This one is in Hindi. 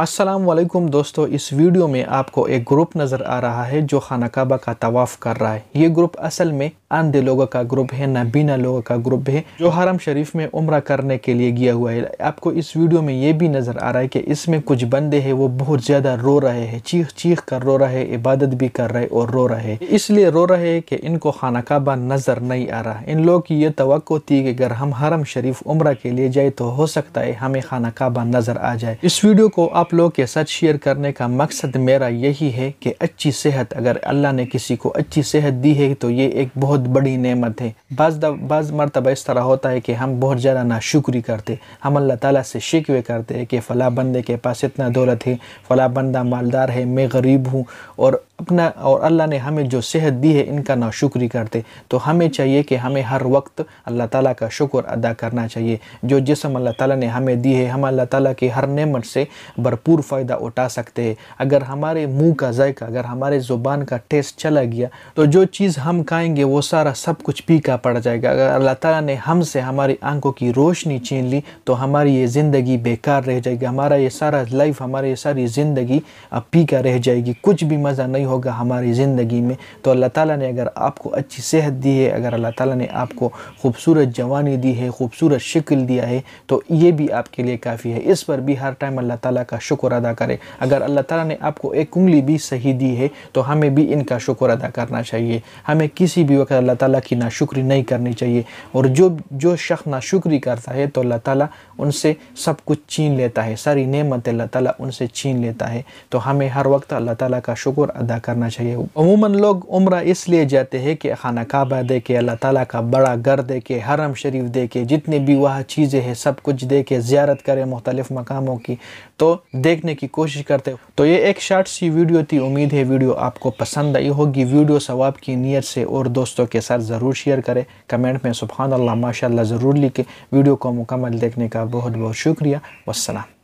अस्सलाम वालेकुम दोस्तों इस वीडियो में आपको एक ग्रुप नज़र आ रहा है जो खाना काबा का तवाफ़ कर रहा है ये ग्रुप असल में आंधे लोगों का ग्रुप है बिना लोगों का ग्रुप है जो हरम शरीफ में उम्र करने के लिए गया हुआ है आपको इस वीडियो में ये भी नज़र आ रहा है कि इसमें कुछ बंदे हैं वो बहुत ज़्यादा रो रहे हैं चीख चीख कर रो रहे इबादत भी कर रहे और रो रहे इसलिए रो रहे कि इनको खाना काबा नज़र नहीं आ रहा इन लोगों की ये तो थी कि अगर हम हरम शरीफ उम्र के लिए जाए तो हो सकता है हमें खाना काबा नज़र आ जाए इस वीडियो को आप लोग के साथ शेयर करने का मकसद मेरा यही है कि अच्छी सेहत अगर अल्लाह ने किसी को अच्छी सेहत दी है तो ये एक बहुत बहुत बड़ी नेमत है बाज़ बाज़ मरतबा इस तरह होता है कि हम बहुत ज़्यादा नाशुक्री करते हम अल्लाह ताला से शिकवे करते हैं कि फ़ला बंदे के पास इतना दौलत है फ़ला बंदा मालदार है मैं गरीब हूँ और अपना और अल्लाह ने हमें जो सेहत दी है इनका ना शुक्री करते तो हमें चाहिए कि हमें हर वक्त अल्लाह ताला का शुक्र अदा करना चाहिए जो जिसम अल्लाह ताला ने हमें दी है हम अल्लाह ताला की हर नेमत से भरपूर फ़ायदा उठा सकते हैं अगर हमारे मुंह का जायका अगर हमारे ज़ुबान का टेस्ट चला गया तो जो चीज़ हम खाएंगे वो सारा सब कुछ पीका पड़ जाएगा अगर अल्लाह ताला ने हमसे हमारी आंखों की रोशनी छीन ली तो हमारी ये ज़िंदगी बेकार रह जाएगी हमारा ये सारा लाइफ हमारी ये सारी ज़िंदगी अब पीका रह जाएगी कुछ भी मज़ा नहीं होगा हमारी ज़िंदगी में तो अल्लाह ताला ने अगर आपको अच्छी सेहत दी है अगर अल्लाह ताला ने आपको खूबसूरत जवानी दी है खूबसूरत शिक्ल दिया है तो ये भी आपके लिए काफ़ी है इस पर भी हर टाइम अल्लाह ताला का शुक्र अदा करें अगर अल्लाह ताला ने आपको एक उंगली भी सही दी है तो हमें भी इनका शुक्र अदा करना चाहिए हमें किसी भी वक्त अल्लाह ताला की नाशुक्री नहीं करनी चाहिए और जो जो शख्स नाशुक्री करता है तो अल्लाह ताला उनसे सब कुछ छीन लेता है सारी नेमत अल्लाह ताला उनसे छीन लेता है तो हमें हर वक्त अल्लाह ताला का शुक्र अदा करना चाहिए अमूमन लोग उम्र इसलिए जाते हैं कि खाना काबा दे के अल्लाह ताला का बड़ा घर दे के हरम शरीफ दे के जितने भी वह चीज़ें हैं सब कुछ दे के ज़्यारत करें मुख्तलिफ़ मकामों की तो देखने की कोशिश करते तो ये एक शार्ट सी वीडियो थी उम्मीद है वीडियो आपको पसंद आई होगी वीडियो सवाब की नीयत से और दोस्तों के साथ ज़रूर शेयर करें कमेंट में सुबहान अल्लाह माशा ज़रूर लिखें वीडियो को मुकम्मल देखने का बहुत बहुत शुक्रिया वसलम